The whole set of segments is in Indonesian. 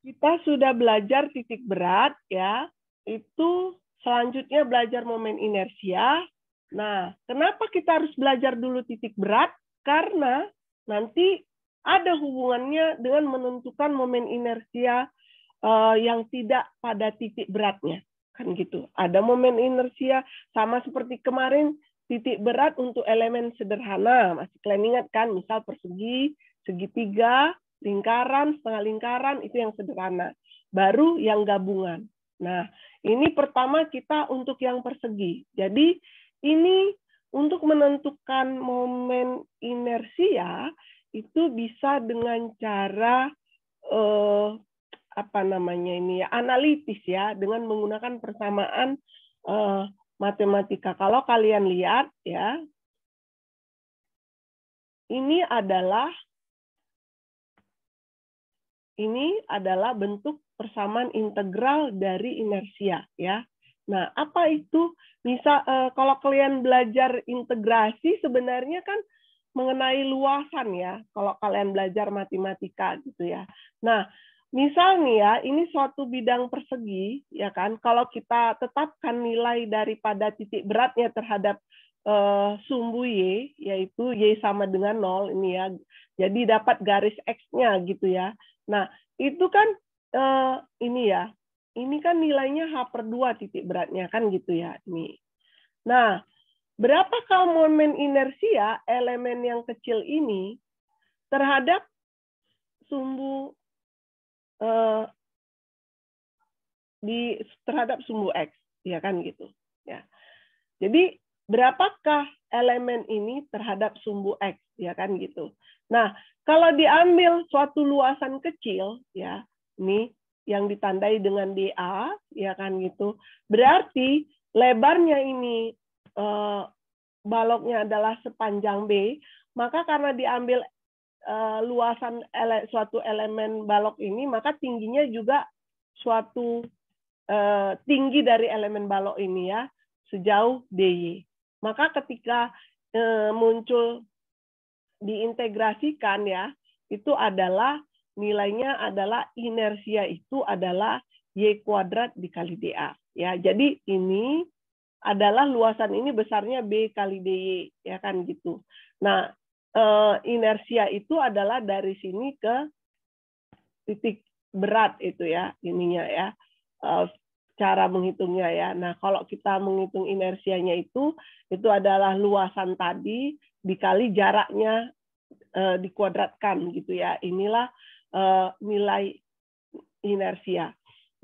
kita sudah belajar titik berat ya. Itu selanjutnya belajar momen inersia. Nah, kenapa kita harus belajar dulu titik berat? Karena nanti ada hubungannya dengan menentukan momen inersia uh, eh, yang tidak pada titik beratnya. Kan gitu. Ada momen inersia sama seperti kemarin titik berat untuk elemen sederhana. Masih kalian ingat kan, misal persegi, segitiga, lingkaran, setengah lingkaran itu yang sederhana. Baru yang gabungan. Nah, ini pertama kita untuk yang persegi. Jadi ini untuk menentukan momen inersia ya, itu bisa dengan cara eh, apa namanya ini ya analitis ya dengan menggunakan persamaan eh, matematika. Kalau kalian lihat ya, ini adalah ini adalah bentuk persamaan integral dari inersia ya. Nah, apa itu? Misal e, kalau kalian belajar integrasi sebenarnya kan mengenai luasan ya. Kalau kalian belajar matematika gitu ya. Nah, misal ya, ini suatu bidang persegi ya kan. Kalau kita tetapkan nilai daripada titik beratnya terhadap uh, sumbu y yaitu y sama dengan nol ini ya jadi dapat garis x-nya gitu ya nah itu kan uh, ini ya ini kan nilainya h per 2 titik beratnya kan gitu ya ini nah berapakah momen inersia elemen yang kecil ini terhadap sumbu uh, di terhadap sumbu x ya kan gitu ya jadi berapakah elemen ini terhadap sumbu X, ya kan gitu. Nah, kalau diambil suatu luasan kecil, ya, ini yang ditandai dengan DA, ya kan gitu, berarti lebarnya ini eh, baloknya adalah sepanjang B, maka karena diambil eh, luasan ele, suatu elemen balok ini, maka tingginya juga suatu eh, tinggi dari elemen balok ini ya, sejauh DY. Maka ketika e, muncul diintegrasikan ya, itu adalah nilainya adalah inersia itu adalah y kuadrat dikali dA ya. Jadi ini adalah luasan ini besarnya b kali dy ya kan gitu. Nah, e, inersia itu adalah dari sini ke titik berat itu ya ininya ya. Eh, cara menghitungnya ya. Nah, kalau kita menghitung inersianya itu, itu adalah luasan tadi dikali jaraknya eh, dikuadratkan gitu ya. Inilah eh, nilai inersia.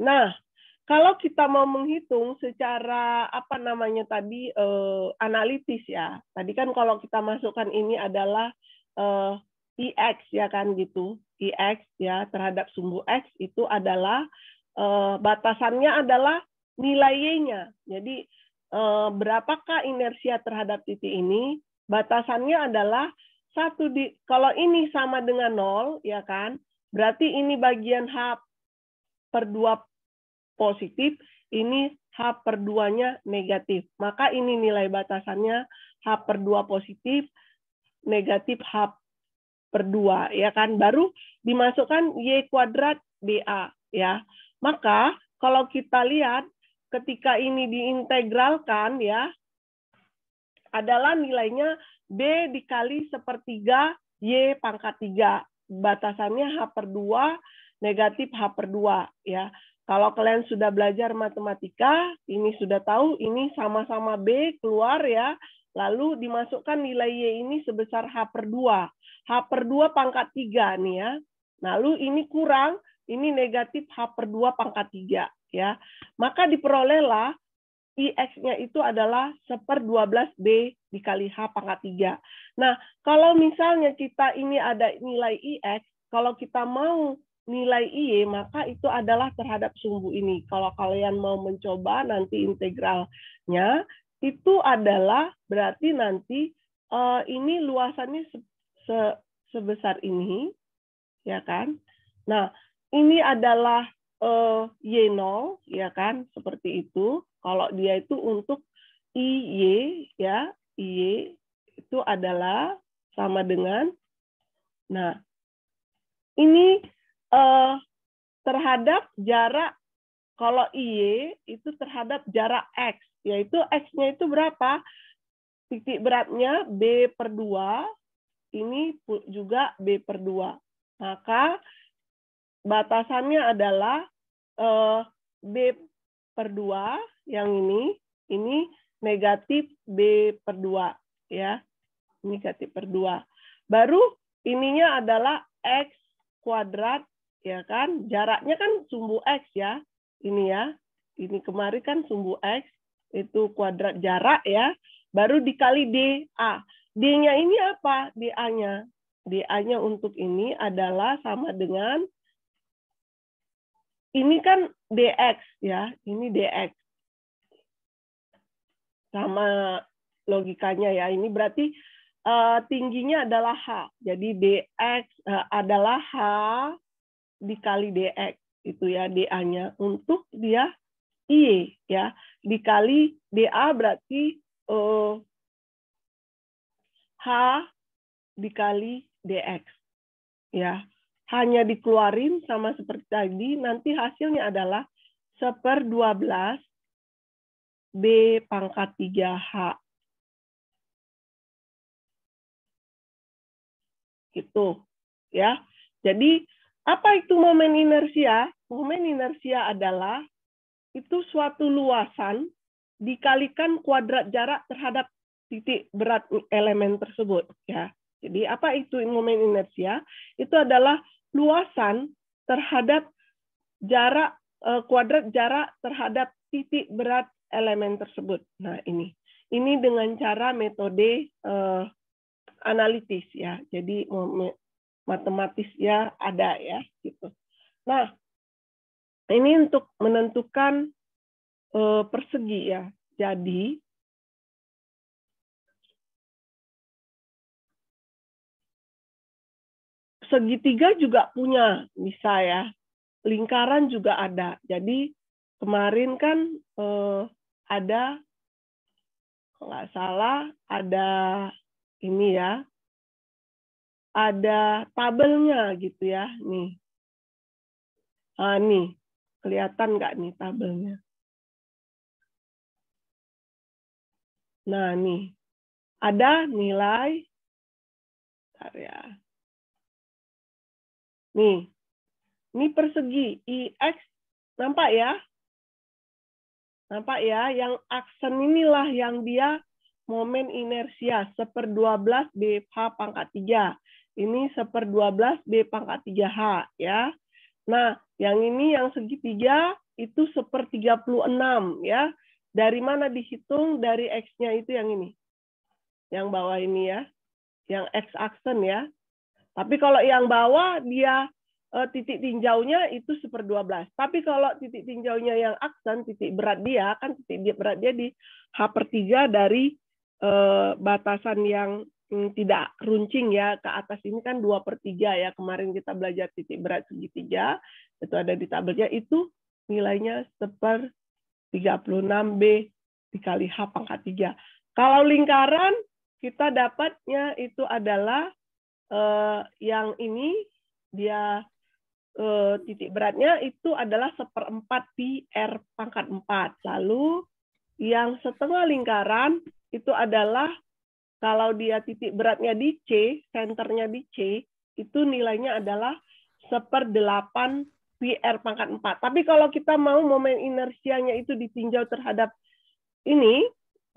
Nah, kalau kita mau menghitung secara apa namanya tadi eh, analitis ya. Tadi kan kalau kita masukkan ini adalah eh, ix e ya kan gitu. ix e ya terhadap sumbu x itu adalah Eh, batasannya adalah nilai Y-nya. Jadi eh, berapakah inersia terhadap titik ini? Batasannya adalah satu di kalau ini sama dengan nol, ya kan? Berarti ini bagian H per 2 positif, ini H per 2-nya negatif. Maka ini nilai batasannya H per 2 positif, negatif H per 2, ya kan? Baru dimasukkan Y kuadrat da, ya. Maka kalau kita lihat ketika ini diintegralkan ya adalah nilainya B dikali sepertiga Y pangkat 3. Batasannya H per 2, negatif H per 2. Ya. Kalau kalian sudah belajar matematika, ini sudah tahu, ini sama-sama B keluar ya. Lalu dimasukkan nilai Y ini sebesar H per 2. H per 2 pangkat 3 nih ya. Lalu ini kurang ini negatif H per 2 pangkat 3 ya. Maka diperolehlah IX-nya itu adalah 1 per 12B dikali H pangkat 3. Nah, kalau misalnya kita ini ada nilai IX, kalau kita mau nilai y, maka itu adalah terhadap sumbu ini. Kalau kalian mau mencoba nanti integralnya, itu adalah berarti nanti uh, ini luasannya se se sebesar ini, ya kan? Nah, ini adalah uh, eh, Y0 ya kan seperti itu. Kalau dia itu untuk IY ya, IY itu adalah sama dengan nah ini uh, terhadap jarak kalau IY itu terhadap jarak X yaitu X-nya itu berapa titik beratnya B per 2 ini juga B per 2 maka batasannya adalah uh, B per 2 yang ini, ini negatif B per 2. Ya. Negatif per 2. Baru ininya adalah X kuadrat, ya kan? Jaraknya kan sumbu X ya. Ini ya. Ini kemarin kan sumbu X, itu kuadrat jarak ya. Baru dikali DA. D-nya ini apa? d a nya d a nya untuk ini adalah sama dengan ini kan dx ya, ini dx. Sama logikanya ya, ini berarti uh, tingginya adalah h. Jadi dx uh, eh, adalah h dikali dx itu ya dA-nya untuk dia I ya dikali dA berarti uh, H dikali dx ya hanya dikeluarin sama seperti tadi, nanti hasilnya adalah seper 12 B pangkat 3H. Gitu, ya. Jadi, apa itu momen inersia? Momen inersia adalah itu suatu luasan dikalikan kuadrat jarak terhadap titik berat elemen tersebut, ya. Jadi, apa itu momen inersia? Itu adalah luasan terhadap jarak eh, kuadrat jarak terhadap titik berat elemen tersebut. Nah, ini. Ini dengan cara metode uh, analitis ya. Jadi matematis ya ada ya gitu. Nah, ini untuk menentukan uh, persegi ya. Jadi segitiga juga punya bisa ya lingkaran juga ada jadi kemarin kan eh, ada nggak salah ada ini ya ada tabelnya gitu ya nih ah nih kelihatan nggak nih tabelnya nah nih ada nilai ya Nih, ini persegi IX e nampak ya? Nampak ya, yang aksen inilah yang dia momen inersia seper 12 BH pangkat 3. Ini seper 12 B pangkat 3H ya. Nah, yang ini yang segitiga itu seper 36 ya. Dari mana dihitung? Dari X-nya itu yang ini. Yang bawah ini ya. Yang X aksen ya. Tapi kalau yang bawah dia eh, titik tinjaunya itu seperdua belas. Tapi kalau titik tinjaunya yang aksen, titik berat dia kan titik berat dia di H per 3 dari eh, batasan yang hmm, tidak runcing ya ke atas ini kan 2 per 3 ya. Kemarin kita belajar titik berat segitiga, itu ada di tabelnya, itu nilainya seper 36B dikali H pangkat 3. Kalau lingkaran, kita dapatnya itu adalah uh, yang ini dia uh, titik beratnya itu adalah seperempat pi r pangkat 4. Lalu yang setengah lingkaran itu adalah kalau dia titik beratnya di C, senternya di C, itu nilainya adalah seperdelapan pi r pangkat 4. Tapi kalau kita mau momen inersianya itu ditinjau terhadap ini,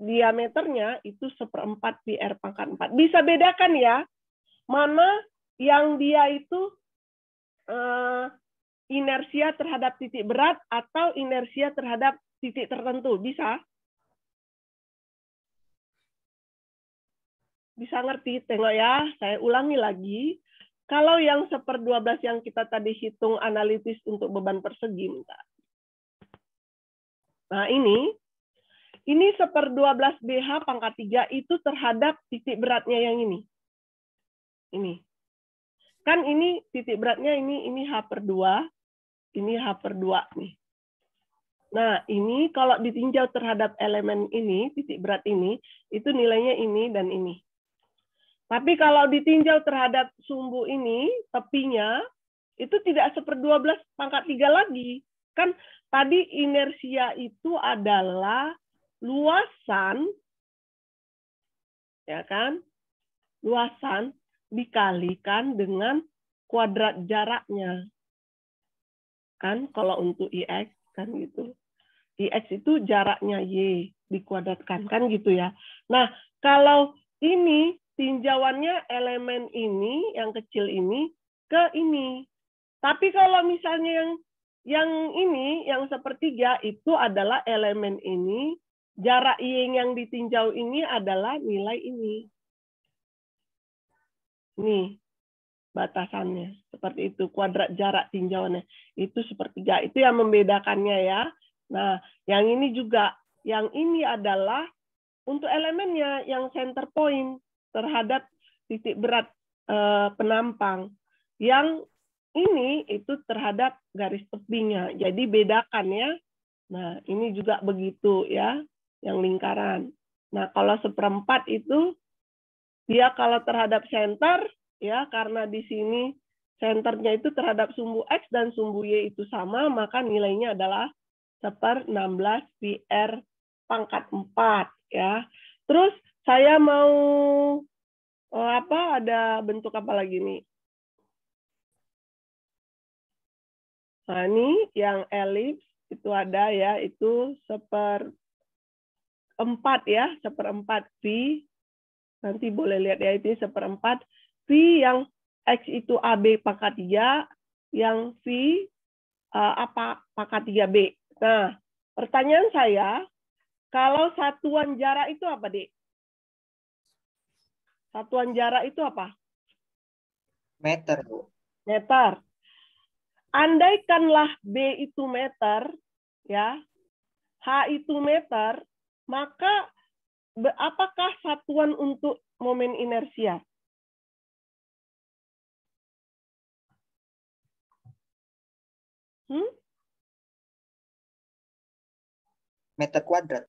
diameternya itu seperempat pi r pangkat 4. Bisa bedakan ya, mana yang dia itu uh, inersia terhadap titik berat atau inersia terhadap titik tertentu. Bisa? Bisa ngerti? Tengok ya, saya ulangi lagi. Kalau yang seperdua belas yang kita tadi hitung analitis untuk beban persegi, minta. Nah ini, ini seperdua belas BH pangkat 3 itu terhadap titik beratnya yang ini ini. Kan ini titik beratnya ini ini H per 2, ini H per 2 nih. Nah, ini kalau ditinjau terhadap elemen ini, titik berat ini, itu nilainya ini dan ini. Tapi kalau ditinjau terhadap sumbu ini, tepinya, itu tidak seperdua belas pangkat tiga lagi. Kan tadi inersia itu adalah luasan, ya kan, luasan dikalikan dengan kuadrat jaraknya. Kan kalau untuk IX kan gitu. IX itu jaraknya Y dikuadratkan kan gitu ya. Nah, kalau ini tinjauannya elemen ini yang kecil ini ke ini. Tapi kalau misalnya yang yang ini yang sepertiga itu adalah elemen ini, jarak Y yang ditinjau ini adalah nilai ini. Ini batasannya seperti itu kuadrat jarak tinjauannya itu sepertiga itu yang membedakannya ya nah yang ini juga yang ini adalah untuk elemennya yang center point terhadap titik berat eh, penampang yang ini itu terhadap garis tepinya jadi bedakan ya nah ini juga begitu ya yang lingkaran nah kalau seperempat itu dia ya, kalau terhadap center, ya karena di sini senternya itu terhadap sumbu X dan sumbu Y itu sama, maka nilainya adalah seper 16 PR pangkat 4 ya. Terus saya mau eh, apa ada bentuk apa lagi nih? Nah, ini yang elips itu ada ya, itu seper 4 ya, seper seperempat pi Nanti boleh lihat ya, itu seperempat. V yang X itu AB pangkat 3, yang V uh, apa pangkat 3B. Nah, pertanyaan saya, kalau satuan jarak itu apa, Dek? Satuan jarak itu apa? Meter, Bu. Meter. Andaikanlah B itu meter, ya, H itu meter, maka apakah satuan untuk momen inersia? Hmm? Meter kuadrat.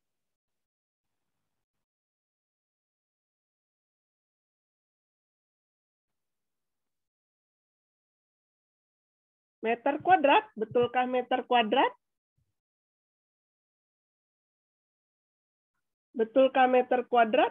Meter kuadrat, betulkah meter kuadrat? Betulkah meter kuadrat?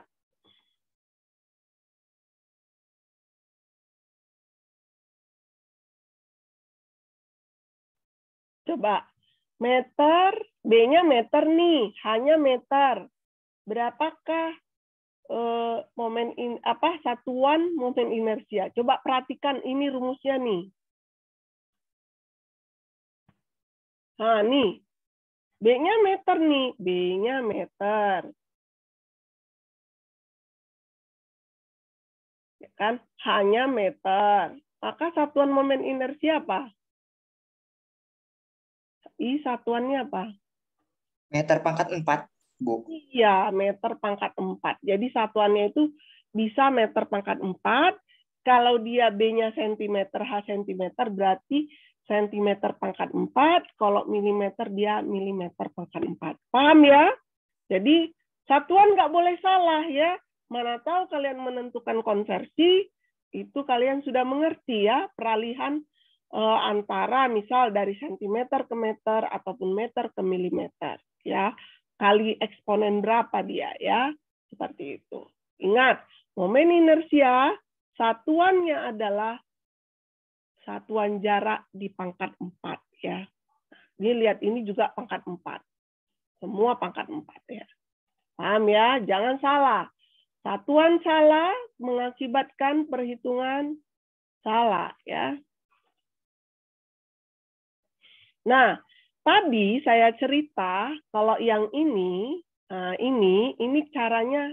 Coba, meter, B-nya meter nih, hanya meter. Berapakah eh, momen in, apa satuan momen inersia? Coba perhatikan ini rumusnya nih. Nah, nih. B-nya meter nih, B-nya meter. kan hanya meter. Maka satuan momen inersia apa? I satuannya apa? Meter pangkat 4, Bu. Iya, meter pangkat 4. Jadi satuannya itu bisa meter pangkat 4. Kalau dia B-nya sentimeter, H sentimeter, berarti sentimeter pangkat 4. Kalau milimeter, dia milimeter pangkat 4. Paham ya? Jadi satuan nggak boleh salah ya. Mana tahu kalian menentukan konversi, itu kalian sudah mengerti ya peralihan eh, antara misal dari sentimeter ke meter ataupun meter ke milimeter ya kali eksponen berapa dia ya seperti itu. Ingat, momen inersia satuannya adalah satuan jarak di pangkat 4 ya. ini lihat ini juga pangkat 4. Semua pangkat 4 ya. Paham ya? Jangan salah. Satuan salah mengakibatkan perhitungan salah ya. Nah, tadi saya cerita kalau yang ini eh, ini ini caranya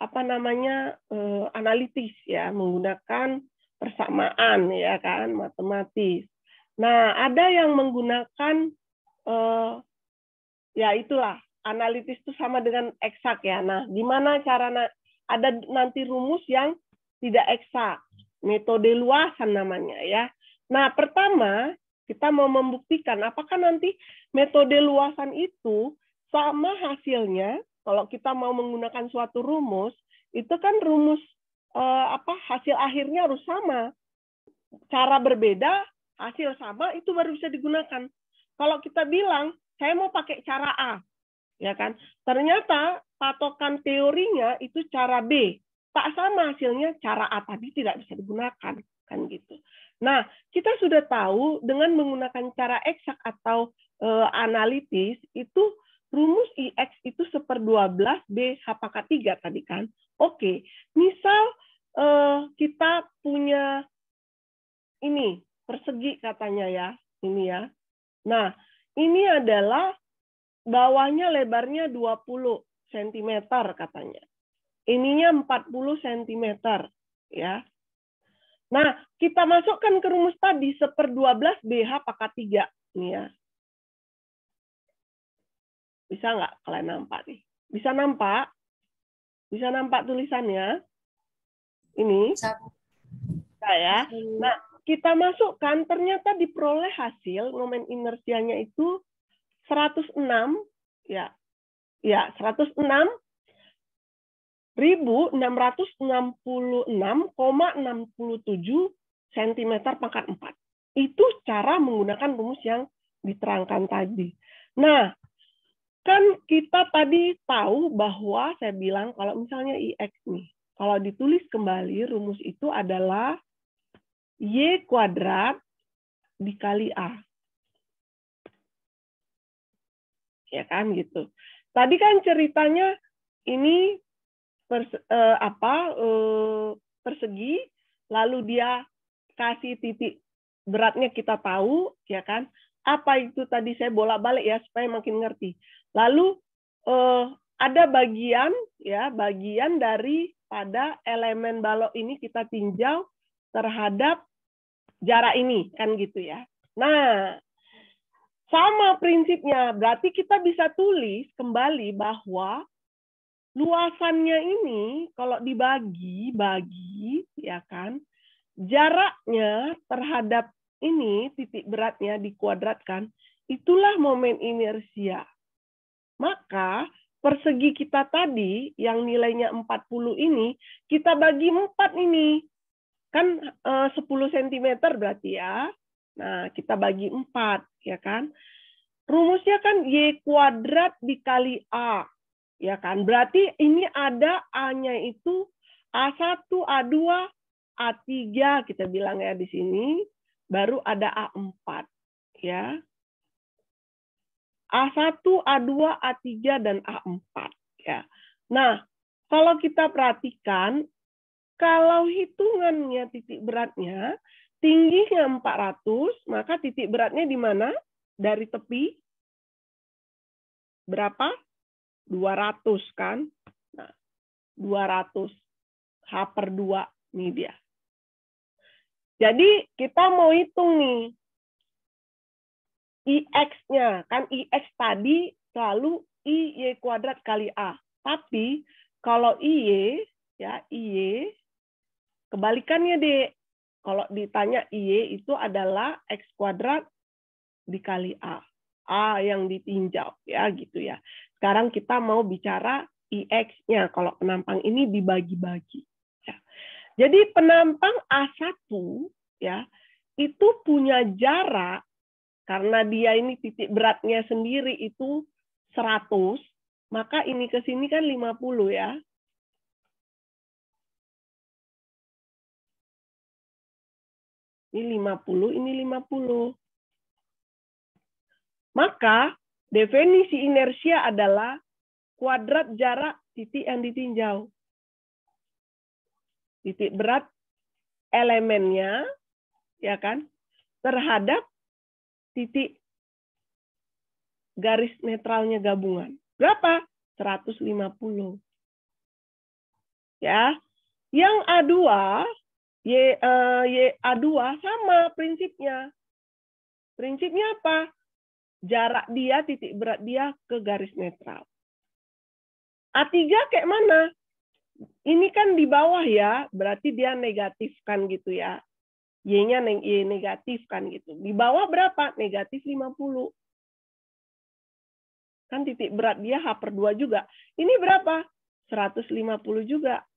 apa namanya eh, analitis ya menggunakan persamaan ya kan matematis. Nah, ada yang menggunakan eh, ya itulah analitis itu sama dengan eksak ya. Nah, gimana cara ada nanti rumus yang tidak eksak, metode luasan namanya ya. Nah, pertama kita mau membuktikan apakah nanti metode luasan itu sama hasilnya kalau kita mau menggunakan suatu rumus itu kan rumus eh, apa hasil akhirnya harus sama cara berbeda hasil sama itu baru bisa digunakan kalau kita bilang saya mau pakai cara A ya kan? Ternyata patokan teorinya itu cara B, tak sama hasilnya cara A tadi tidak bisa digunakan, kan gitu. Nah, kita sudah tahu dengan menggunakan cara eksak atau e, analitis itu rumus IX e itu seperdua 12 B H pangkat 3 tadi kan. Oke, misal e, kita punya ini persegi katanya ya, ini ya. Nah, ini adalah bawahnya lebarnya 20 cm katanya. Ininya 40 cm ya. Nah, kita masukkan ke rumus tadi seper 12 BH pangkat 3 nih ya. Bisa nggak kalian nampak nih? Bisa nampak? Bisa nampak tulisannya? Ini. Bisa ya. Nah, kita masukkan ternyata diperoleh hasil momen inersianya itu 106 ya ya 106 1666,67 cm pangkat 4. Itu cara menggunakan rumus yang diterangkan tadi. Nah, kan kita tadi tahu bahwa saya bilang kalau misalnya IX nih, kalau ditulis kembali rumus itu adalah Y kuadrat dikali A. ya kan gitu. Tadi kan ceritanya ini pers, eh, apa eh, persegi, lalu dia kasih titik beratnya kita tahu, ya kan? Apa itu tadi saya bolak-balik ya supaya makin ngerti. Lalu eh, ada bagian ya bagian dari pada elemen balok ini kita tinjau terhadap jarak ini kan gitu ya. Nah, sama prinsipnya, berarti kita bisa tulis kembali bahwa luasannya ini kalau dibagi, bagi, ya kan, jaraknya terhadap ini titik beratnya dikuadratkan, itulah momen inersia. Maka persegi kita tadi yang nilainya 40 ini, kita bagi 4 ini. Kan 10 eh, cm berarti ya. Nah, kita bagi 4, ya kan? Rumusnya kan Y kuadrat dikali A, ya kan? Berarti ini ada A-nya itu A1, A2, A3 kita bilang ya di sini, baru ada A4, ya. A1, A2, A3 dan A4, ya. Nah, kalau kita perhatikan kalau hitungannya titik beratnya tingginya 400, maka titik beratnya di mana? Dari tepi berapa? 200 kan? Nah, 200 H per 2 ini dia. Jadi kita mau hitung nih IX-nya. E kan IX e tadi selalu IY kuadrat kali A. Tapi kalau IY, ya IY, kebalikannya deh kalau ditanya Y itu adalah X kuadrat dikali A. A yang ditinjau ya gitu ya. Sekarang kita mau bicara IX-nya kalau penampang ini dibagi-bagi. Ya. Jadi penampang A1 ya itu punya jarak karena dia ini titik beratnya sendiri itu 100, maka ini ke sini kan 50 ya. Ini 50, ini 50. Maka definisi inersia adalah kuadrat jarak titik yang ditinjau. Titik berat elemennya ya kan terhadap titik garis netralnya gabungan. Berapa? 150. Ya. Yang A2 Y, uh, eh, y A2 sama prinsipnya. Prinsipnya apa? Jarak dia, titik berat dia ke garis netral. A3 kayak mana? Ini kan di bawah ya, berarti dia negatifkan gitu ya. Y-nya y negatif gitu. Di bawah berapa? Negatif 50 kan titik berat dia H per 2 juga. Ini berapa? 150 juga.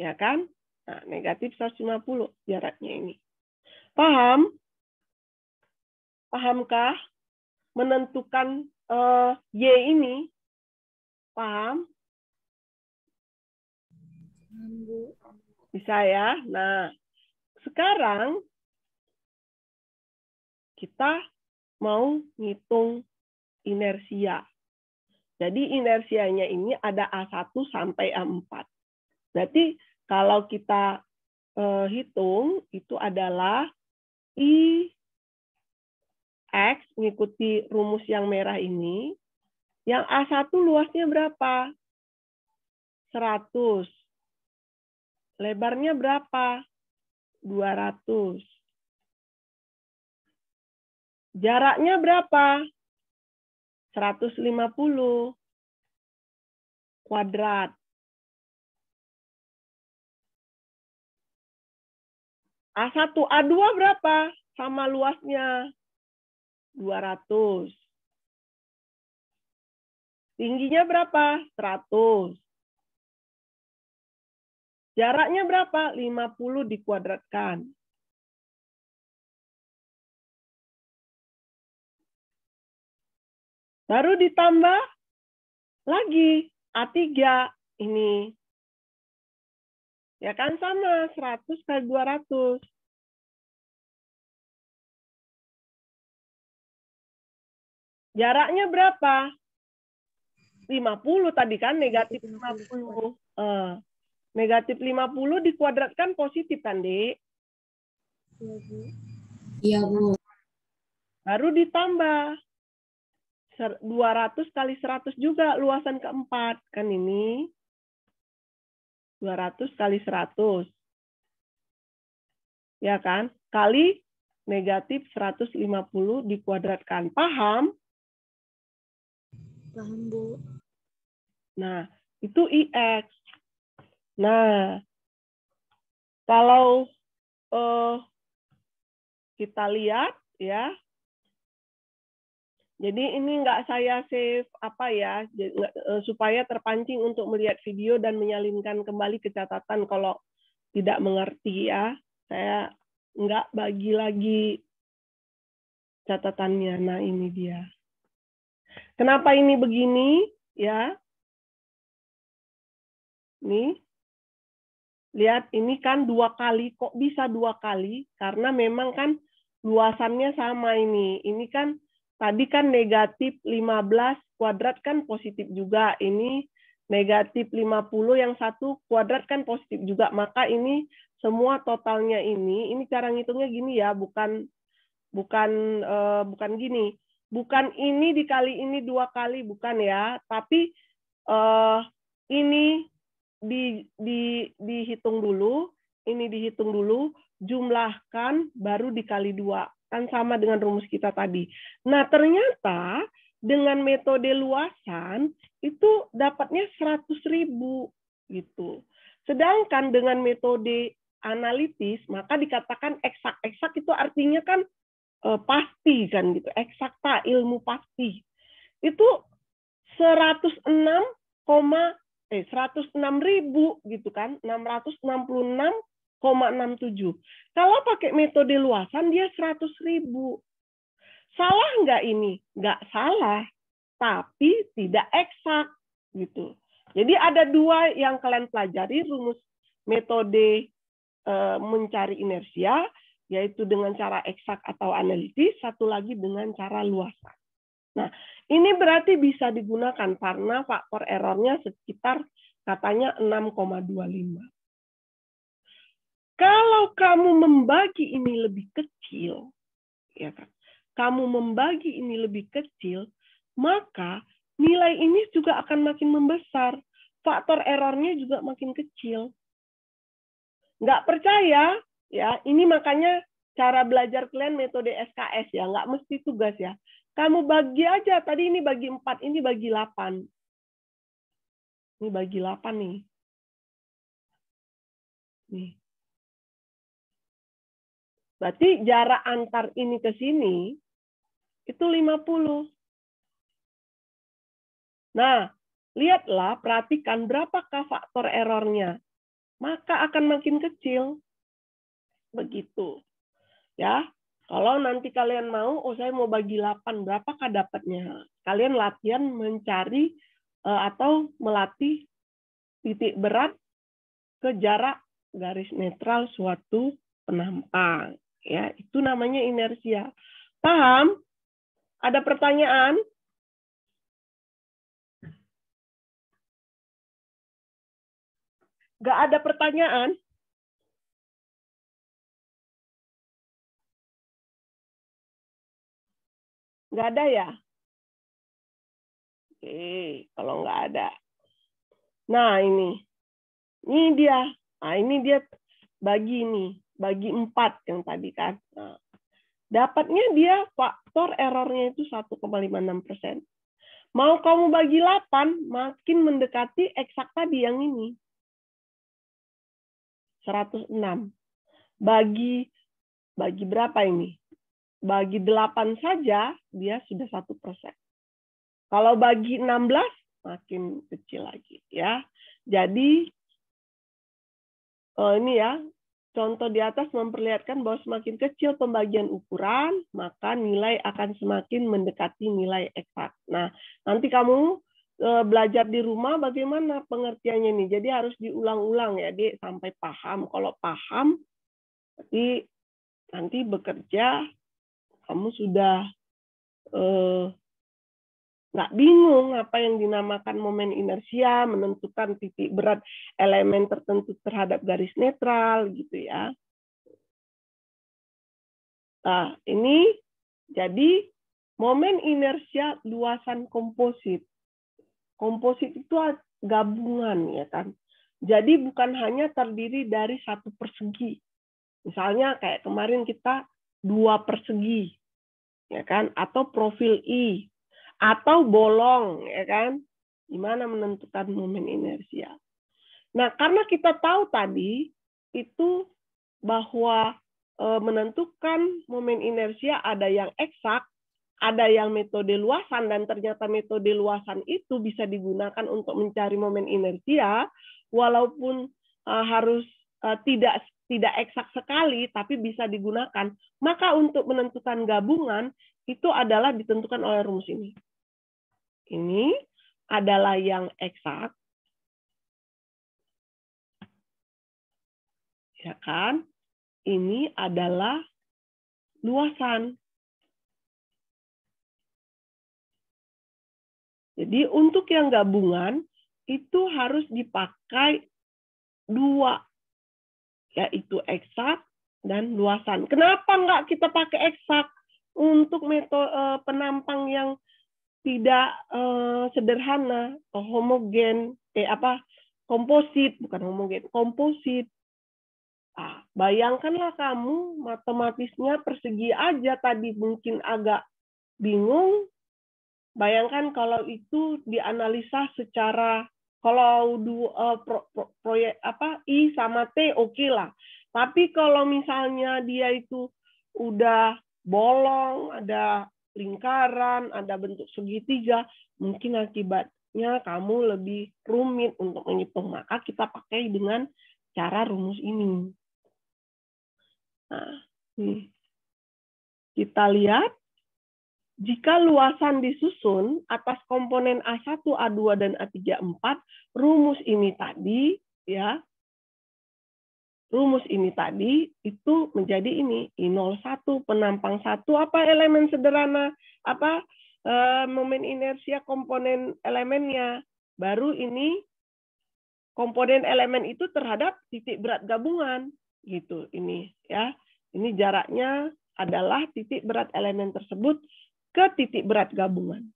Ya kan? Nah, negatif 150 jaraknya ini. Paham? Pahamkah? Menentukan uh, Y ini. Paham? Bisa ya? Nah, sekarang kita mau ngitung inersia. Jadi inersianya ini ada A1 sampai A4. Berarti kalau kita uh, hitung, itu adalah I X mengikuti rumus yang merah ini. Yang A1 luasnya berapa? 100. Lebarnya berapa? 200. Jaraknya berapa? 150 kuadrat. A1, A2 berapa? Sama luasnya. 200. Tingginya berapa? 100. Jaraknya berapa? 50 dikuadratkan. Baru ditambah lagi A3 ini Ya kan sama 100 kali 200. Jaraknya berapa? 50 tadi kan negatif 50. Uh, eh, negatif 50 dikuadratkan positif kan, Dek? Iya, Bu. Baru ditambah 200 kali 100 juga luasan keempat kan ini. 200 kali 100. Ya kan? Kali negatif 150 dikuadratkan. Paham? Paham, Bu. Nah, itu IX. E nah, kalau eh, kita lihat ya, jadi ini nggak saya save apa ya e, supaya terpancing untuk melihat video dan menyalinkan kembali ke catatan kalau tidak mengerti ya. Saya nggak bagi lagi catatannya. Nah ini dia. Kenapa ini begini ya? Nih. Lihat ini kan dua kali kok bisa dua kali karena memang kan luasannya sama ini. Ini kan tadi kan negatif 15 kuadrat kan positif juga. Ini negatif 50 yang satu kuadrat kan positif juga. Maka ini semua totalnya ini, ini cara ngitungnya gini ya, bukan bukan uh, bukan gini. Bukan ini dikali ini dua kali, bukan ya. Tapi uh, ini di, di, dihitung dulu, ini dihitung dulu, jumlahkan baru dikali dua Kan sama dengan rumus kita tadi. Nah, ternyata dengan metode luasan itu dapatnya 100 ribu gitu. Sedangkan dengan metode analitis maka dikatakan eksak. Eksak itu artinya kan e, pasti kan gitu, eksakta ilmu pasti. Itu 106, eh 106 ribu gitu kan, 666 0,67. Kalau pakai metode luasan dia 100 ribu. Salah nggak ini? Nggak salah, tapi tidak eksak gitu. Jadi ada dua yang kalian pelajari rumus metode e, mencari inersia yaitu dengan cara eksak atau analitis, satu lagi dengan cara luasan. Nah, ini berarti bisa digunakan karena faktor errornya sekitar katanya 6,25. Kalau kamu membagi ini lebih kecil, ya kan? Kamu membagi ini lebih kecil, maka nilai ini juga akan makin membesar. Faktor errornya juga makin kecil. Nggak percaya, ya ini makanya cara belajar kalian metode SKS ya, nggak mesti tugas ya. Kamu bagi aja, tadi ini bagi 4, ini bagi 8. Ini bagi 8 nih. Nih, Berarti jarak antar ini ke sini itu 50. Nah, lihatlah, perhatikan berapakah faktor errornya. Maka akan makin kecil. Begitu. Ya, kalau nanti kalian mau, oh saya mau bagi 8, berapakah dapatnya? Kalian latihan mencari eh, atau melatih titik berat ke jarak garis netral suatu penampang. Ya, itu namanya inersia. Paham? Ada pertanyaan? nggak ada pertanyaan? Nggak ada ya? Oke, kalau nggak ada. Nah, ini. Ini dia. Nah, ini dia bagi ini bagi empat yang tadi kan. Nah, dapatnya dia faktor errornya itu 1,56 persen. Mau kamu bagi 8, makin mendekati eksak tadi yang ini. 106. Bagi bagi berapa ini? Bagi 8 saja, dia sudah 1 persen. Kalau bagi 16, makin kecil lagi. ya. Jadi, oh ini ya, Contoh di atas memperlihatkan bahwa semakin kecil pembagian ukuran, maka nilai akan semakin mendekati nilai eksak. Nah, nanti kamu e, belajar di rumah bagaimana pengertiannya nih. Jadi harus diulang-ulang ya, Dek, sampai paham. Kalau paham, nanti nanti bekerja kamu sudah eh, nggak bingung apa yang dinamakan momen inersia, menentukan titik berat elemen tertentu terhadap garis netral gitu ya. Nah, ini jadi momen inersia luasan komposit. Komposit itu gabungan ya kan. Jadi bukan hanya terdiri dari satu persegi. Misalnya kayak kemarin kita dua persegi ya kan atau profil I atau bolong ya kan gimana menentukan momen inersia nah karena kita tahu tadi itu bahwa e, menentukan momen inersia ada yang eksak ada yang metode luasan dan ternyata metode luasan itu bisa digunakan untuk mencari momen inersia walaupun e, harus e, tidak tidak eksak sekali tapi bisa digunakan maka untuk menentukan gabungan itu adalah ditentukan oleh rumus ini ini adalah yang eksak. Ya kan? Ini adalah luasan. Jadi untuk yang gabungan itu harus dipakai dua, yaitu eksak dan luasan. Kenapa nggak kita pakai eksak untuk metode eh, penampang yang tidak uh, sederhana, homogen, eh apa komposit bukan homogen, komposit. Ah, bayangkanlah kamu matematisnya persegi aja tadi mungkin agak bingung. Bayangkan kalau itu dianalisa secara kalau du, uh, pro, pro, proyek apa I sama T oke okay lah. Tapi kalau misalnya dia itu udah bolong, ada lingkaran, ada bentuk segitiga, mungkin akibatnya kamu lebih rumit untuk menghitung. Maka kita pakai dengan cara rumus ini. Nah, Kita lihat jika luasan disusun atas komponen A1, A2 dan A3 4, rumus ini tadi ya rumus ini tadi itu menjadi ini I01 penampang satu apa elemen sederhana apa e, momen inersia komponen elemennya baru ini komponen elemen itu terhadap titik berat gabungan gitu ini ya ini jaraknya adalah titik berat elemen tersebut ke titik berat gabungan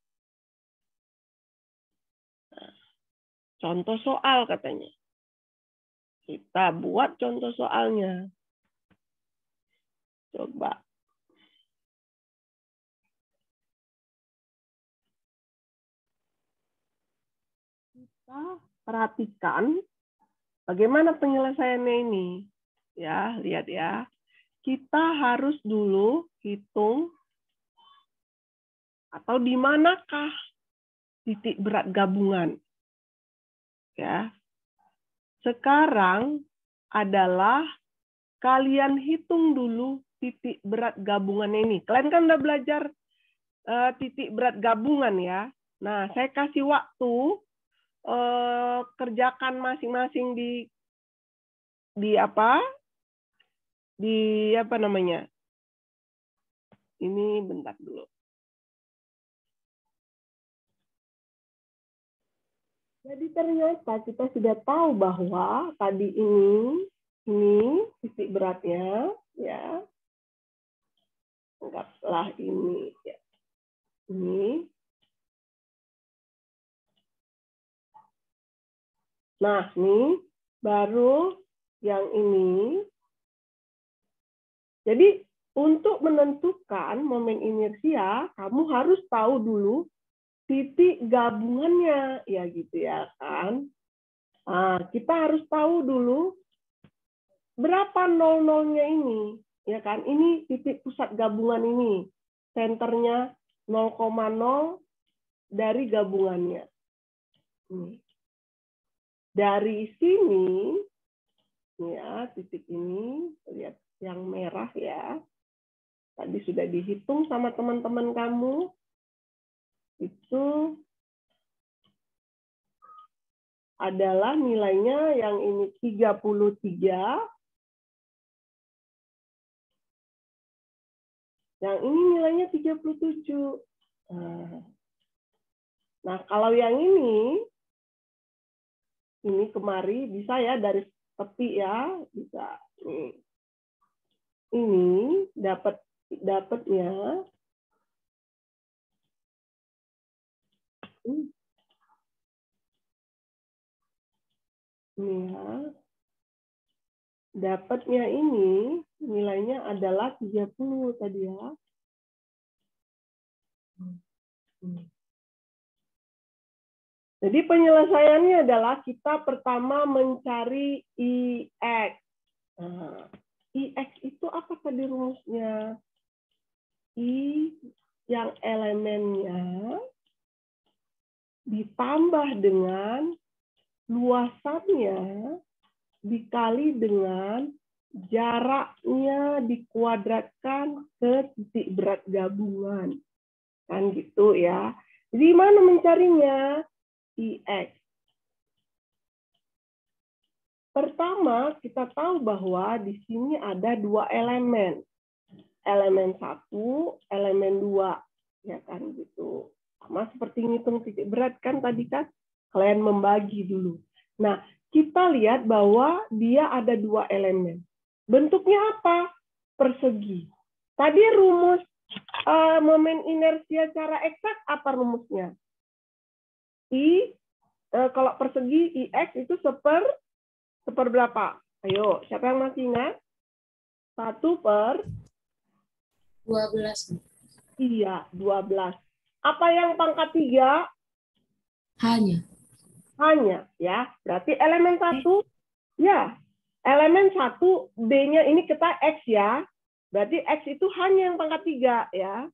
nah, contoh soal katanya kita buat contoh soalnya. Coba. Kita perhatikan bagaimana penyelesaiannya ini. Ya, lihat ya. Kita harus dulu hitung atau di manakah titik berat gabungan. Ya, sekarang adalah kalian hitung dulu titik berat gabungan ini. Kalian kan udah belajar uh, titik berat gabungan ya. Nah, saya kasih waktu uh, kerjakan masing-masing di di apa? Di apa namanya? Ini bentar dulu. Jadi ternyata kita sudah tahu bahwa tadi ini ini sisi beratnya ya. Anggaplah ini ya. Ini. Nah, ini baru yang ini. Jadi untuk menentukan momen inersia, kamu harus tahu dulu titik gabungannya ya gitu ya kan nah, kita harus tahu dulu berapa nol nolnya ini ya kan ini titik pusat gabungan ini senternya 0,0 dari gabungannya hmm. dari sini ya titik ini lihat yang merah ya tadi sudah dihitung sama teman-teman kamu itu adalah nilainya yang ini 33 yang ini nilainya 37 eh, nah kalau yang ini ini kemari bisa ya dari tepi ya bisa ini dapat dapatnya Ini ya. Dapatnya ini nilainya adalah 30 tadi ya. Jadi penyelesaiannya adalah kita pertama mencari IX. Nah, IX itu apa tadi rumusnya? I yang elemennya ditambah dengan luasannya dikali dengan jaraknya dikuadratkan ke titik berat gabungan. Kan gitu ya. Jadi mana mencarinya? IX. E Pertama, kita tahu bahwa di sini ada dua elemen. Elemen satu, elemen dua. Ya kan gitu. Sama seperti ngitung titik berat kan tadi kan kalian membagi dulu. Nah, kita lihat bahwa dia ada dua elemen. Bentuknya apa? Persegi. Tadi rumus uh, momen inersia cara eksak apa rumusnya? I uh, kalau persegi ix itu seper seper berapa? Ayo, siapa yang masih ingat? Satu per dua 12. Iya, belas. Apa yang pangkat tiga? Hanya. Hanya, ya. Berarti elemen satu, ya. Elemen satu B-nya ini kita X ya. Berarti X itu hanya yang pangkat tiga, ya.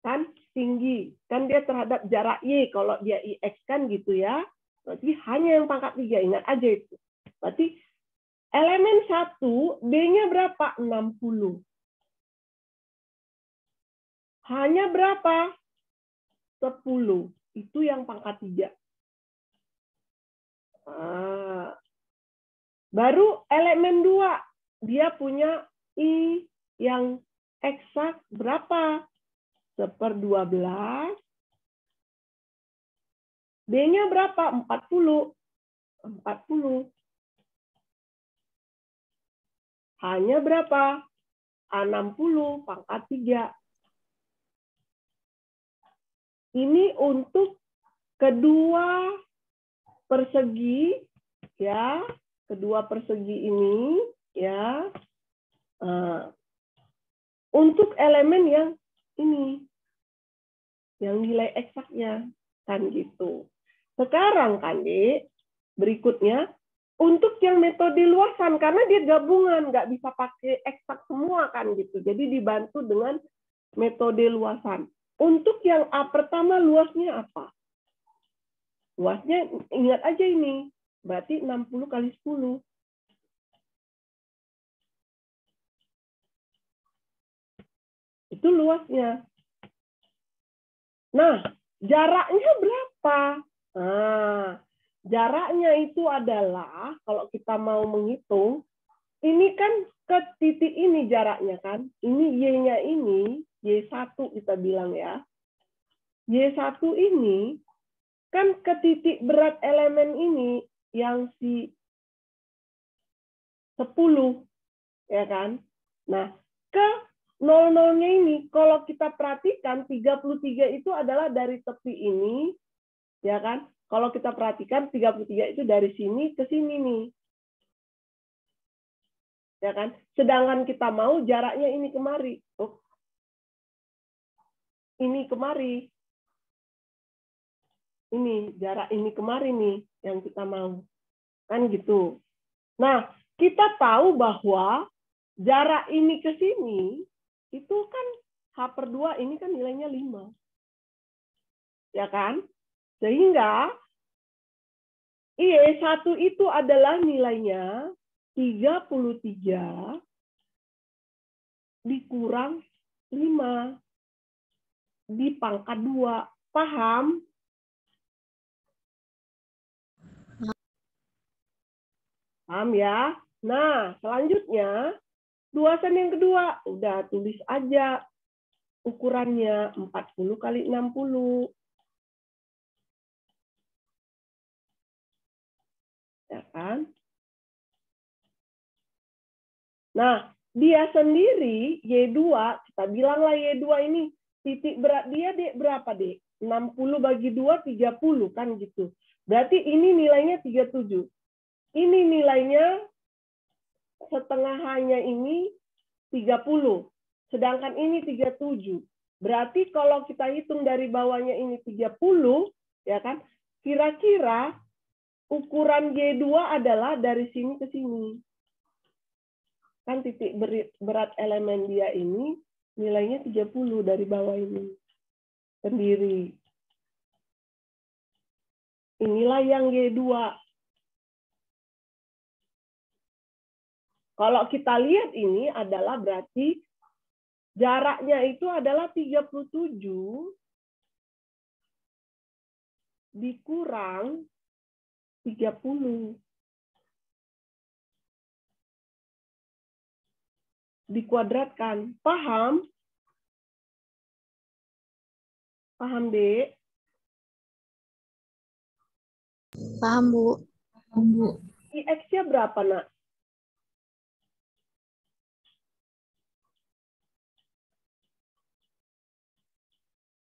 Kan tinggi. Kan dia terhadap jarak Y. Kalau dia IX kan gitu ya. Berarti hanya yang pangkat tiga. Ingat aja itu. Berarti elemen satu B-nya berapa? 60. Hanya berapa? 10. Itu yang pangkat 3. Nah, baru elemen 2. Dia punya I yang eksak berapa? 1 per 12. B-nya berapa? 40. 40. H-nya berapa? A60 pangkat 3. Ini untuk kedua persegi ya, kedua persegi ini ya. Uh, untuk elemen yang ini yang nilai eksaknya kan gitu. Sekarang kan dek, berikutnya untuk yang metode luasan karena dia gabungan nggak bisa pakai eksak semua kan gitu. Jadi dibantu dengan metode luasan. Untuk yang A pertama luasnya apa? Luasnya ingat aja ini, berarti 60 kali 10. Itu luasnya. Nah, jaraknya berapa? Nah, jaraknya itu adalah kalau kita mau menghitung, ini kan ke titik ini jaraknya kan. Ini Y-nya ini Y1 kita bilang ya. Y1 ini kan ke titik berat elemen ini yang si 10 ya kan. Nah, ke 00-nya ini kalau kita perhatikan 33 itu adalah dari tepi ini ya kan. Kalau kita perhatikan 33 itu dari sini ke sini nih. Ya kan? Sedangkan kita mau jaraknya ini kemari. Oh, ini kemari. Ini jarak ini kemari nih yang kita mau. Kan gitu. Nah, kita tahu bahwa jarak ini ke sini itu kan H per 2 ini kan nilainya 5. Ya kan? Sehingga IE1 itu adalah nilainya 33 dikurang 5 di pangkat dua. Paham? Paham ya? Nah, selanjutnya dua sen yang kedua. Udah tulis aja ukurannya 40 kali 60. Ya kan? Nah, dia sendiri Y2, kita bilanglah Y2 ini titik berat dia dek berapa dek? 60 bagi 2 30 kan gitu. Berarti ini nilainya 37. Ini nilainya setengah hanya ini 30. Sedangkan ini 37. Berarti kalau kita hitung dari bawahnya ini 30, ya kan? Kira-kira ukuran G2 adalah dari sini ke sini. Kan titik berat elemen dia ini nilainya 30 dari bawah ini sendiri. Inilah yang G2. Kalau kita lihat ini adalah berarti jaraknya itu adalah 37 dikurang 30. dikuadratkan. Paham? Paham, Dek? Paham, Bu. Paham, Bu. IX-nya berapa, Nak?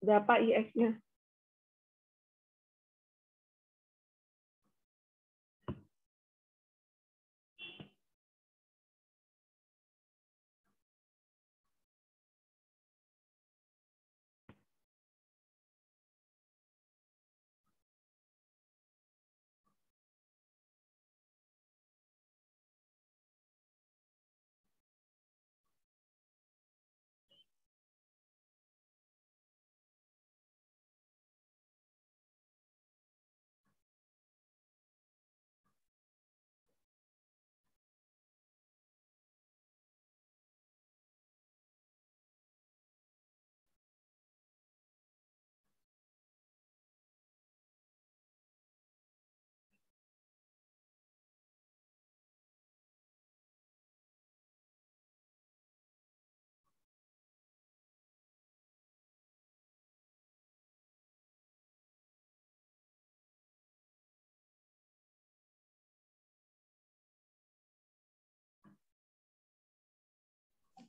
Berapa IX-nya?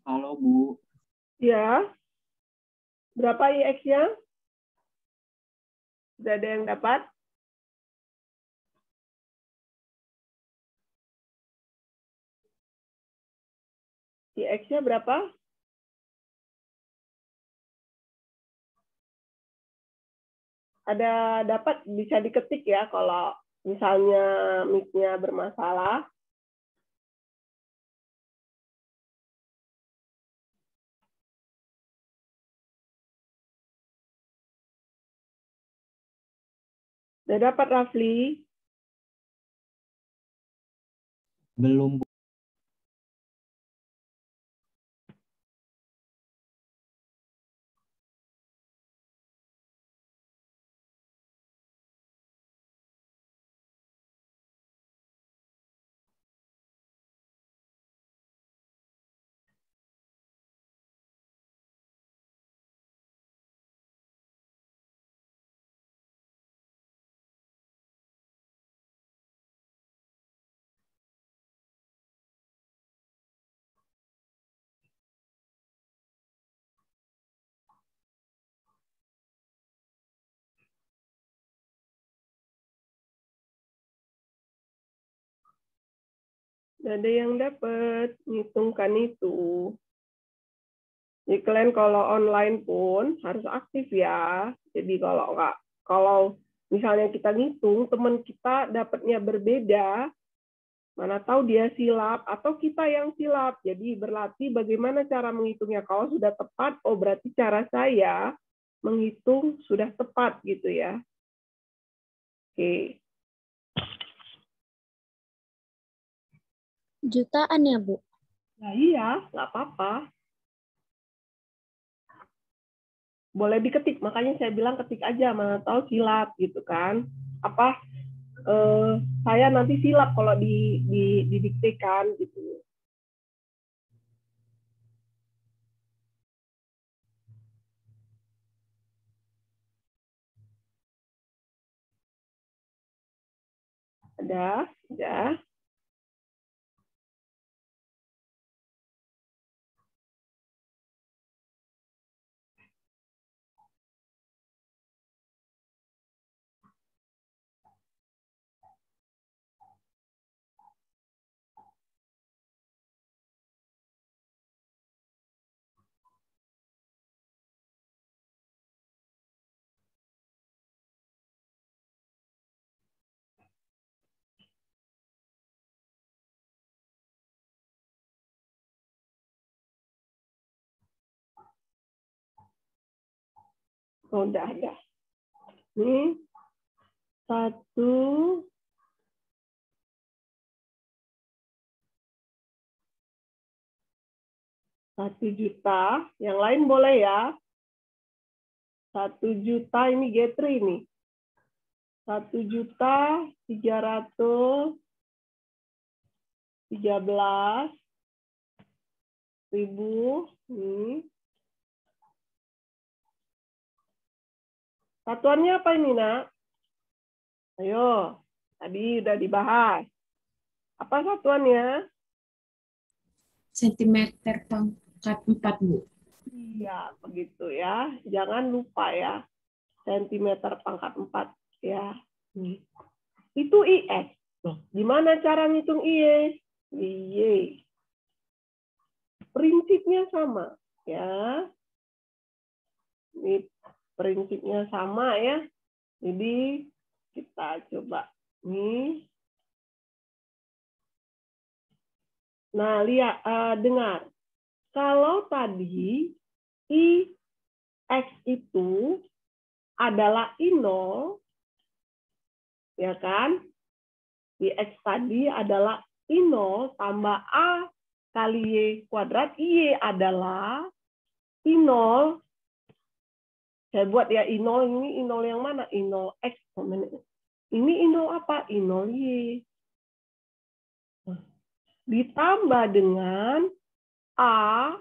Halo, Bu. Ya. Berapa IX-nya? Sudah ada yang dapat? IX-nya berapa? Ada dapat bisa diketik ya kalau misalnya mic-nya bermasalah. Sudah dapat Rafli? Belum, Bu. Nggak ada yang dapat menghitungkan itu. Jadi kalian kalau online pun harus aktif ya. Jadi kalau nggak kalau misalnya kita ngitung teman kita dapatnya berbeda, mana tahu dia silap atau kita yang silap. Jadi berlatih bagaimana cara menghitungnya. Kalau sudah tepat, oh berarti cara saya menghitung sudah tepat gitu ya. Oke. Jutaan ya, Bu? Nah, iya, nggak apa-apa. Boleh diketik, makanya saya bilang ketik aja, mana tahu silap gitu kan. Apa eh, saya nanti silap kalau di, di didiktekan gitu. Ada, ya Oh, ada. Ini satu satu juta. Yang lain boleh ya. Satu juta ini getri ini. Satu juta tiga ratus tiga belas ribu. Ini Satuannya apa ini, Nak? Ayo, tadi udah dibahas. Apa satuannya? Sentimeter pangkat 4, Bu. Iya, begitu ya. Jangan lupa ya. Sentimeter pangkat 4 ya. Hmm. Itu IS. gimana cara ngitung IS? Iya. Prinsipnya sama ya. Ini prinsipnya sama ya. Jadi kita coba nih. Nah, lihat uh, eh, dengar. Kalau tadi i x itu adalah i0 ya kan? i x tadi adalah i0 tambah a kali y kuadrat y adalah i0 saya buat ya inol ini inol yang mana inol x ini inol apa inol y nah, ditambah dengan a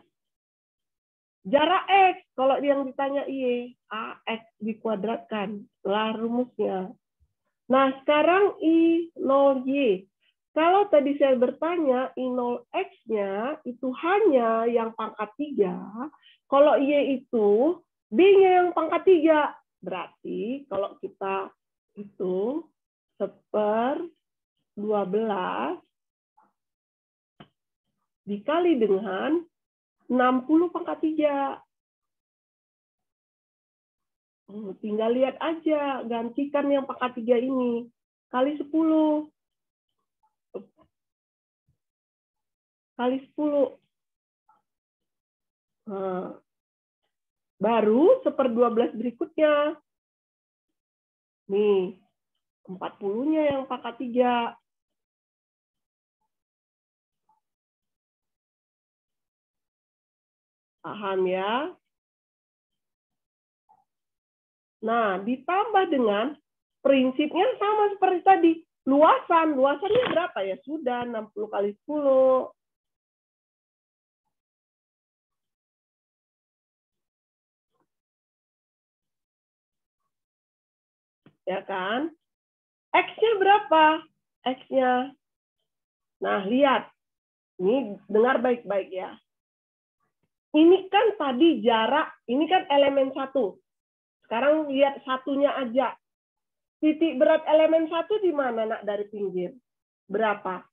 jarak x kalau yang ditanya y a x dikuadratkan lah rumusnya nah sekarang i 0 y kalau tadi saya bertanya i0 x-nya itu hanya yang pangkat tiga kalau y itu B-nya yang pangkat 3. Berarti kalau kita hitung seper 12 dikali dengan 60 pangkat 3. Tinggal lihat aja, gantikan yang pangkat 3 ini. Kali 10. Kali 10. Nah, Baru seperdua belas berikutnya. Nih, empat nya yang pangkat tiga. Paham ya? Nah, ditambah dengan prinsipnya sama seperti tadi. Luasan, luasannya berapa ya? Sudah 60 kali 10. ya kan? X-nya berapa? X-nya. Nah, lihat. Ini dengar baik-baik ya. Ini kan tadi jarak, ini kan elemen satu. Sekarang lihat satunya aja. Titik berat elemen satu di mana, nak, dari pinggir? Berapa?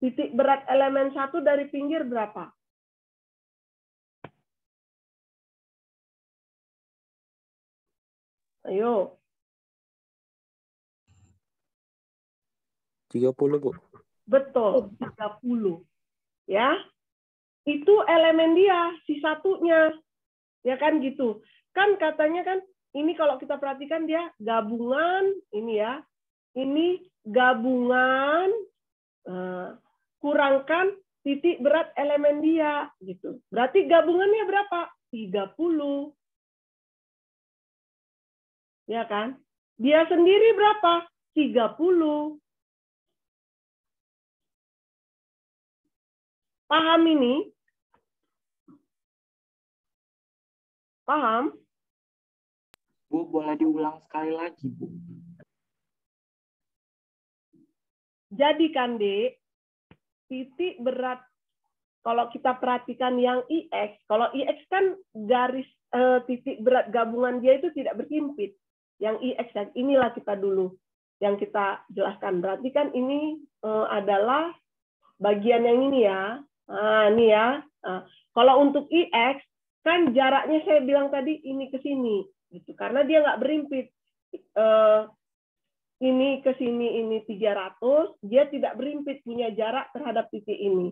Titik berat elemen satu dari pinggir berapa? Ayo. 30, Bu. Betul, 30. Ya. Itu elemen dia, si satunya. Ya kan gitu. Kan katanya kan ini kalau kita perhatikan dia gabungan ini ya. Ini gabungan eh, kurangkan titik berat elemen dia gitu. Berarti gabungannya berapa? 30. Ya kan? Dia sendiri berapa? 30. Paham ini? Paham? Bu, boleh diulang sekali lagi, Bu. Jadi kan, Dek, titik berat kalau kita perhatikan yang IX, kalau IX kan garis e, titik berat gabungan dia itu tidak berhimpit yang IX e dan inilah kita dulu yang kita jelaskan. Berarti kan ini uh, adalah bagian yang ini ya. Nah, ini ya. Nah, kalau untuk IX e kan jaraknya saya bilang tadi ini ke sini gitu karena dia nggak berimpit. Uh, ini ke sini ini 300, dia tidak berimpit punya jarak terhadap titik ini.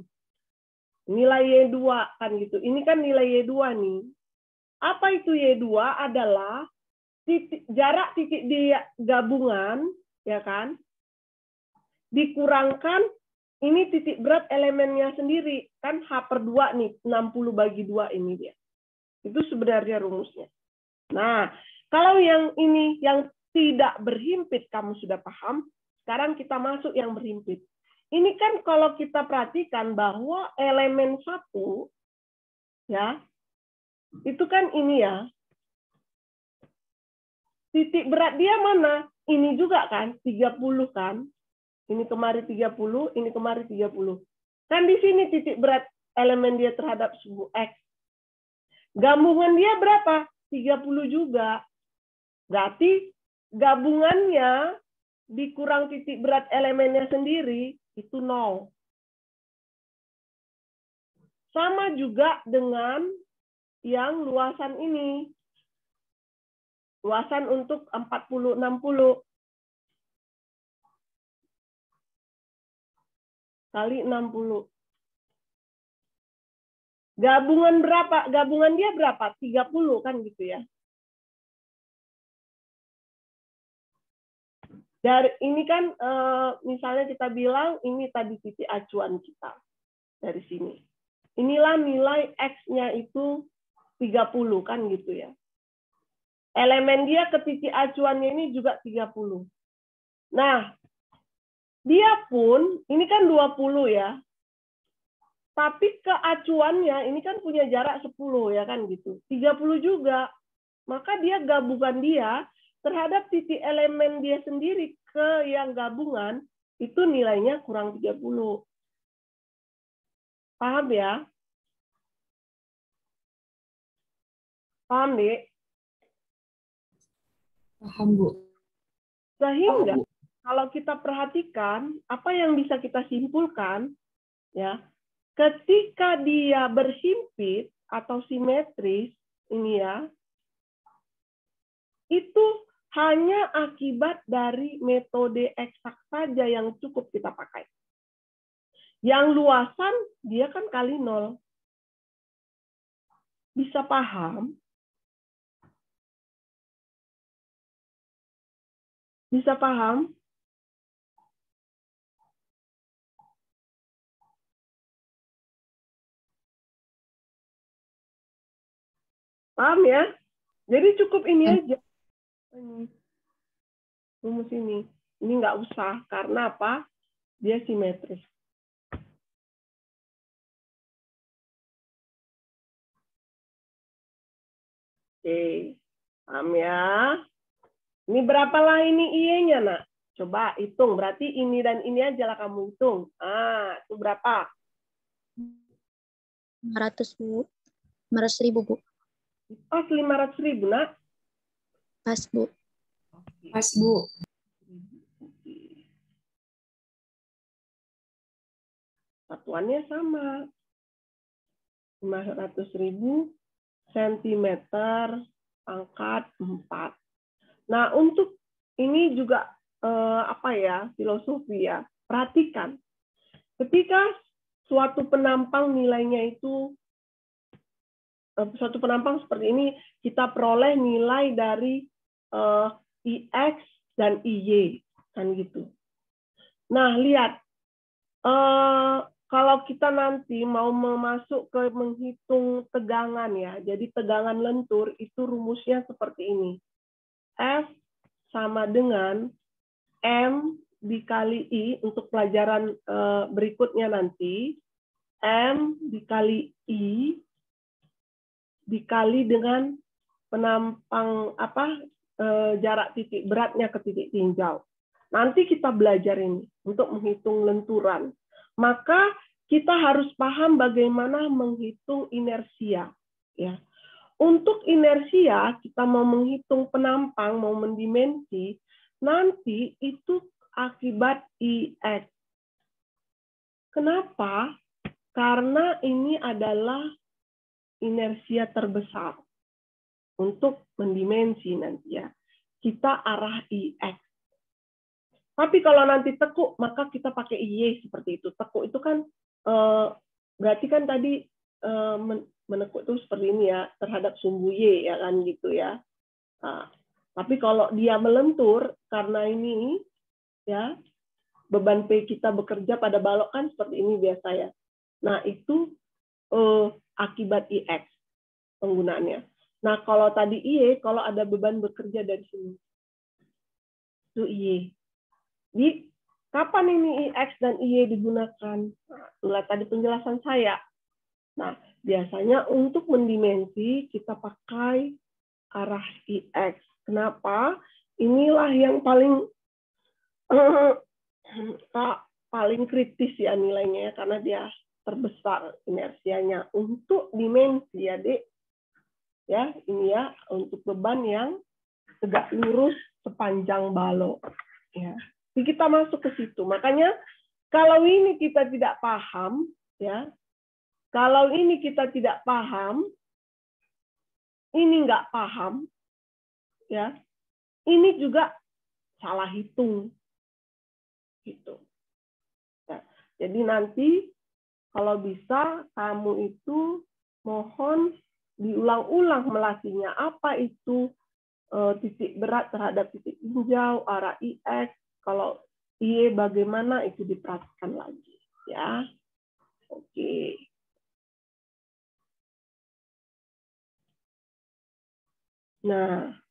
Nilai Y2 kan gitu. Ini kan nilai Y2 nih. Apa itu Y2 adalah titik, jarak titik di gabungan ya kan dikurangkan ini titik berat elemennya sendiri kan H per 2 nih 60 bagi 2 ini dia itu sebenarnya rumusnya nah kalau yang ini yang tidak berhimpit kamu sudah paham sekarang kita masuk yang berhimpit ini kan kalau kita perhatikan bahwa elemen satu ya itu kan ini ya titik berat dia mana? Ini juga kan, 30 kan? Ini kemari 30, ini kemari 30. Kan di sini titik berat elemen dia terhadap suhu X. Gabungan dia berapa? 30 juga. Berarti gabungannya dikurang titik berat elemennya sendiri itu nol. Sama juga dengan yang luasan ini luasan untuk 40 60 kali 60 gabungan berapa gabungan dia berapa 30 kan gitu ya dari ini kan eh, misalnya kita bilang ini tadi titik acuan kita dari sini. Inilah nilai x-nya itu 30 kan gitu ya elemen dia ke titik acuannya ini juga 30. Nah, dia pun, ini kan 20 ya, tapi ke acuannya ini kan punya jarak 10 ya kan gitu. 30 juga. Maka dia gabungan dia terhadap titik elemen dia sendiri ke yang gabungan itu nilainya kurang 30. Paham ya? Paham, deh? Paham, Bu. Sehingga Paham, Bu. kalau kita perhatikan apa yang bisa kita simpulkan ya, ketika dia bersimpit atau simetris ini ya, itu hanya akibat dari metode eksak saja yang cukup kita pakai. Yang luasan dia kan kali nol. Bisa paham? Bisa paham? Paham ya? Jadi cukup ini hmm. aja. Ini. Rumus ini. Ini nggak usah. Karena apa? Dia simetris. Oke. Paham ya? Ini berapa lah ini Y-nya, nak? Coba hitung. Berarti ini dan ini aja lah kamu hitung. Ah, itu berapa? 500 Bu. 500 ribu, Bu. Pas 500 ribu, nak? Pas, Bu. Pas, Bu. Satuannya sama. 500 ribu sentimeter pangkat 4. Nah, untuk ini juga eh, apa ya, filosofi ya. Perhatikan. Ketika suatu penampang nilainya itu eh, suatu penampang seperti ini kita peroleh nilai dari eh, IX dan IY kan gitu. Nah, lihat eh, kalau kita nanti mau masuk ke menghitung tegangan ya, jadi tegangan lentur itu rumusnya seperti ini. F sama dengan M dikali I untuk pelajaran eh, berikutnya nanti. M dikali I dikali dengan penampang apa eh, jarak titik beratnya ke titik tinjau. Nanti kita belajar ini untuk menghitung lenturan. Maka kita harus paham bagaimana menghitung inersia ya untuk inersia kita mau menghitung penampang, mau mendimensi, nanti itu akibat IX. Kenapa? Karena ini adalah inersia terbesar untuk mendimensi nanti ya. Kita arah IX. Tapi kalau nanti tekuk, maka kita pakai IY seperti itu. Tekuk itu kan, eh, berarti kan tadi eh, menekuk itu seperti ini ya terhadap sumbu y ya kan gitu ya. Nah, tapi kalau dia melentur karena ini ya beban p kita bekerja pada balok kan seperti ini biasa ya. Nah itu eh, akibat ix penggunaannya. Nah kalau tadi y kalau ada beban bekerja dari sini itu y. Di kapan ini ix dan y digunakan? Nah, tadi penjelasan saya. Nah, Biasanya untuk mendimensi kita pakai arah IX. E Kenapa? Inilah yang paling eh, paling kritis ya nilainya ya karena dia terbesar inersianya untuk dimensi ya dek ya ini ya untuk beban yang tegak lurus sepanjang balok ya jadi kita masuk ke situ makanya kalau ini kita tidak paham ya kalau ini kita tidak paham, ini nggak paham, ya, ini juga salah hitung, gitu. Nah, jadi nanti kalau bisa kamu itu mohon diulang-ulang melatihnya apa itu eh, titik berat terhadap titik hijau, arah IX, kalau iye bagaimana itu diperhatikan lagi ya. Oke. Okay. 那。